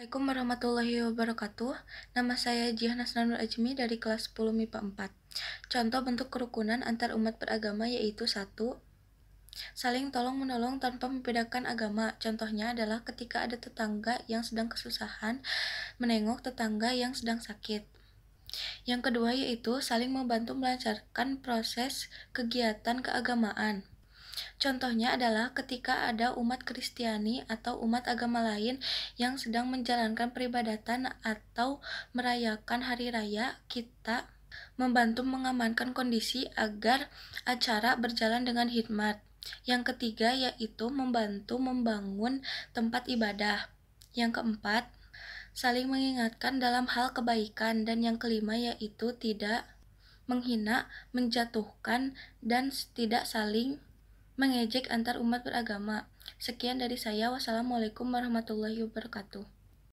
Assalamualaikum warahmatullahi wabarakatuh. Nama saya Jihan Nanur Ajmi dari kelas 10 MIPA 4. Contoh bentuk kerukunan antar umat beragama yaitu satu, Saling tolong-menolong tanpa membedakan agama. Contohnya adalah ketika ada tetangga yang sedang kesusahan menengok tetangga yang sedang sakit. Yang kedua yaitu saling membantu melancarkan proses kegiatan keagamaan. Contohnya adalah ketika ada umat Kristiani atau umat agama lain yang sedang menjalankan peribadatan atau merayakan hari raya, kita membantu mengamankan kondisi agar acara berjalan dengan hikmat. Yang ketiga yaitu membantu membangun tempat ibadah. Yang keempat, saling mengingatkan dalam hal kebaikan dan yang kelima yaitu tidak menghina, menjatuhkan dan tidak saling mengejek antar umat beragama. Sekian dari saya. Wassalamualaikum warahmatullahi wabarakatuh.